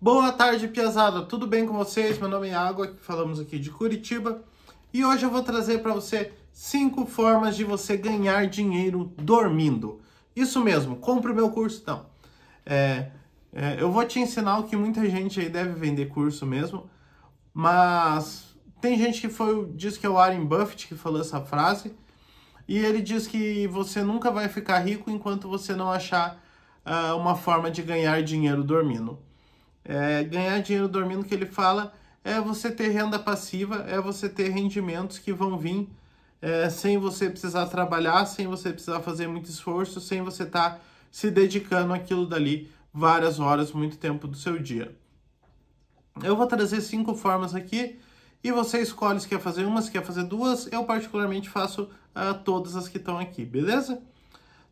Boa tarde, Piazada. Tudo bem com vocês? Meu nome é Água, falamos aqui de Curitiba. E hoje eu vou trazer para você cinco formas de você ganhar dinheiro dormindo. Isso mesmo, compre o meu curso então. É, é, eu vou te ensinar o que muita gente aí deve vender curso mesmo, mas tem gente que foi, diz que é o Warren Buffett que falou essa frase, e ele diz que você nunca vai ficar rico enquanto você não achar uh, uma forma de ganhar dinheiro dormindo. É, ganhar dinheiro dormindo, que ele fala, é você ter renda passiva, é você ter rendimentos que vão vir é, sem você precisar trabalhar, sem você precisar fazer muito esforço, sem você estar tá se dedicando aquilo dali várias horas, muito tempo do seu dia. Eu vou trazer cinco formas aqui e você escolhe se quer fazer uma, se quer fazer duas. Eu, particularmente, faço uh, todas as que estão aqui, beleza?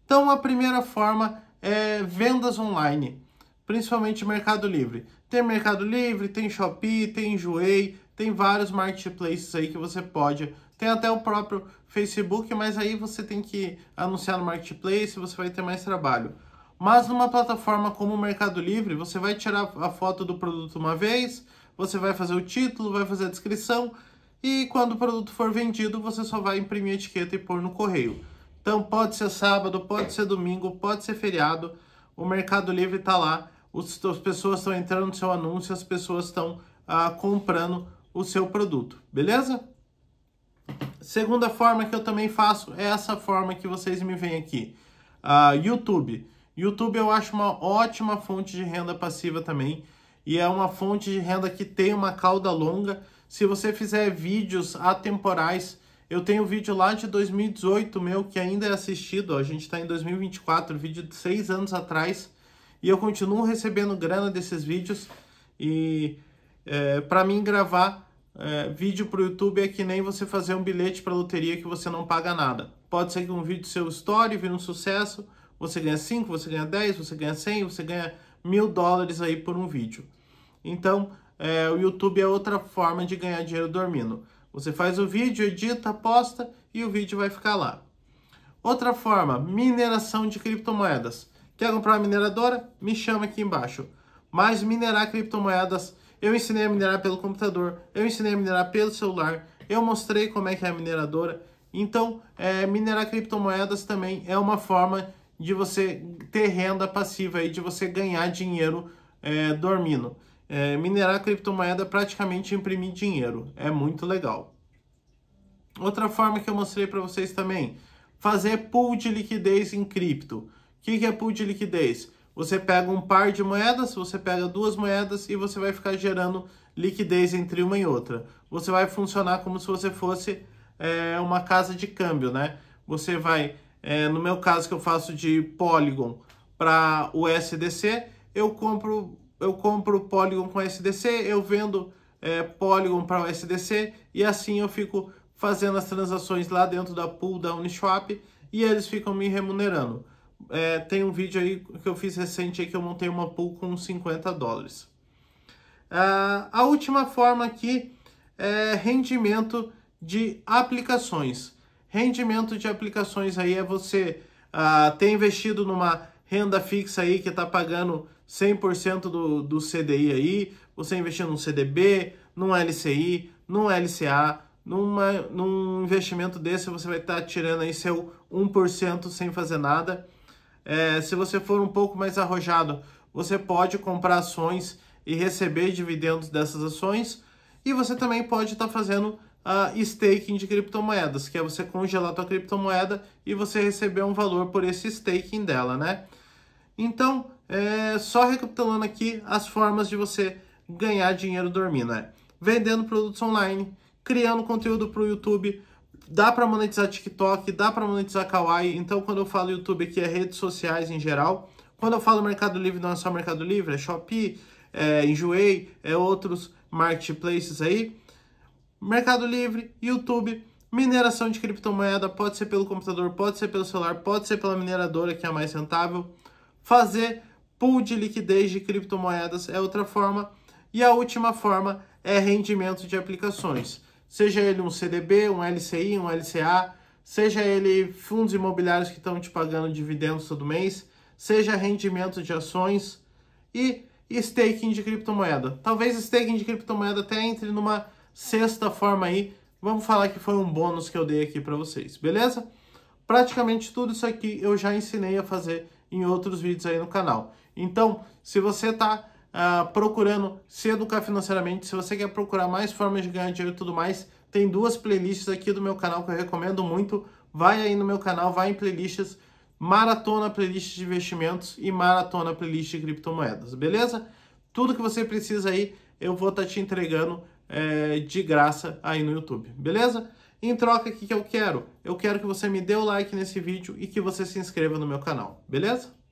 Então, a primeira forma é vendas online principalmente Mercado Livre. Tem Mercado Livre, tem Shopee, tem Enjoei, tem vários marketplaces aí que você pode. Tem até o próprio Facebook, mas aí você tem que anunciar no marketplace, você vai ter mais trabalho. Mas numa plataforma como o Mercado Livre, você vai tirar a foto do produto uma vez, você vai fazer o título, vai fazer a descrição e quando o produto for vendido, você só vai imprimir a etiqueta e pôr no correio. Então pode ser sábado, pode ser domingo, pode ser feriado, o Mercado Livre está lá os, as pessoas estão entrando no seu anúncio, as pessoas estão ah, comprando o seu produto, beleza? Segunda forma que eu também faço é essa forma que vocês me veem aqui. Ah, YouTube. YouTube eu acho uma ótima fonte de renda passiva também. E é uma fonte de renda que tem uma cauda longa. Se você fizer vídeos atemporais, eu tenho um vídeo lá de 2018 meu que ainda é assistido. Ó, a gente está em 2024, vídeo de seis anos atrás. E eu continuo recebendo grana desses vídeos. E é, para mim, gravar é, vídeo para o YouTube é que nem você fazer um bilhete para loteria que você não paga nada. Pode ser que um vídeo seu história vira um sucesso, você ganha 5, você ganha 10, você ganha 100, você ganha mil dólares aí por um vídeo. Então, é, o YouTube é outra forma de ganhar dinheiro dormindo. Você faz o vídeo, edita, posta e o vídeo vai ficar lá. Outra forma, mineração de criptomoedas. Quer comprar uma mineradora? Me chama aqui embaixo. Mas minerar criptomoedas, eu ensinei a minerar pelo computador, eu ensinei a minerar pelo celular, eu mostrei como é que é a mineradora. Então, é, minerar criptomoedas também é uma forma de você ter renda passiva e de você ganhar dinheiro é, dormindo. É, minerar criptomoeda é praticamente imprimir dinheiro, é muito legal. Outra forma que eu mostrei para vocês também, fazer pool de liquidez em cripto que, que é pool de liquidez? Você pega um par de moedas, você pega duas moedas e você vai ficar gerando liquidez entre uma e outra. Você vai funcionar como se você fosse é, uma casa de câmbio, né? Você vai, é, no meu caso que eu faço de Polygon para o SDC, eu compro eu compro Polygon com SDC, eu vendo é, Polygon para o SDC e assim eu fico fazendo as transações lá dentro da pool da Uniswap e eles ficam me remunerando é, tem um vídeo aí que eu fiz recente aí que eu montei uma pool com 50 dólares. É, a última forma aqui é rendimento de aplicações. Rendimento de aplicações aí é você ah, ter investido numa renda fixa aí que está pagando 100% do, do CDI aí, você investiu num CDB, num LCI, num LCA, numa, num investimento desse você vai estar tá tirando aí seu 1% sem fazer nada. É, se você for um pouco mais arrojado, você pode comprar ações e receber dividendos dessas ações. E você também pode estar tá fazendo a uh, staking de criptomoedas, que é você congelar sua criptomoeda e você receber um valor por esse staking dela, né? Então, é, só recapitulando aqui as formas de você ganhar dinheiro dormindo, né? Vendendo produtos online, criando conteúdo para o YouTube, dá para monetizar TikTok, dá para monetizar Kawaii. Então, quando eu falo YouTube aqui, é redes sociais em geral. Quando eu falo Mercado Livre, não é só Mercado Livre, é Shopee, é Enjoei, é outros marketplaces aí. Mercado Livre, YouTube, mineração de criptomoeda, pode ser pelo computador, pode ser pelo celular, pode ser pela mineradora, que é a mais rentável. Fazer pool de liquidez de criptomoedas é outra forma. E a última forma é rendimento de aplicações seja ele um CDB, um LCI, um LCA, seja ele fundos imobiliários que estão te pagando dividendos todo mês, seja rendimento de ações e staking de criptomoeda. Talvez staking de criptomoeda até entre numa sexta forma aí. Vamos falar que foi um bônus que eu dei aqui para vocês, beleza? Praticamente tudo isso aqui eu já ensinei a fazer em outros vídeos aí no canal. Então, se você está ah, procurando se educar financeiramente, se você quer procurar mais formas de ganhar dinheiro e tudo mais, tem duas playlists aqui do meu canal que eu recomendo muito. Vai aí no meu canal, vai em playlists, maratona playlist de investimentos e maratona playlist de criptomoedas, beleza? Tudo que você precisa aí, eu vou estar tá te entregando é, de graça aí no YouTube, beleza? Em troca, o que, que eu quero? Eu quero que você me dê o like nesse vídeo e que você se inscreva no meu canal, beleza?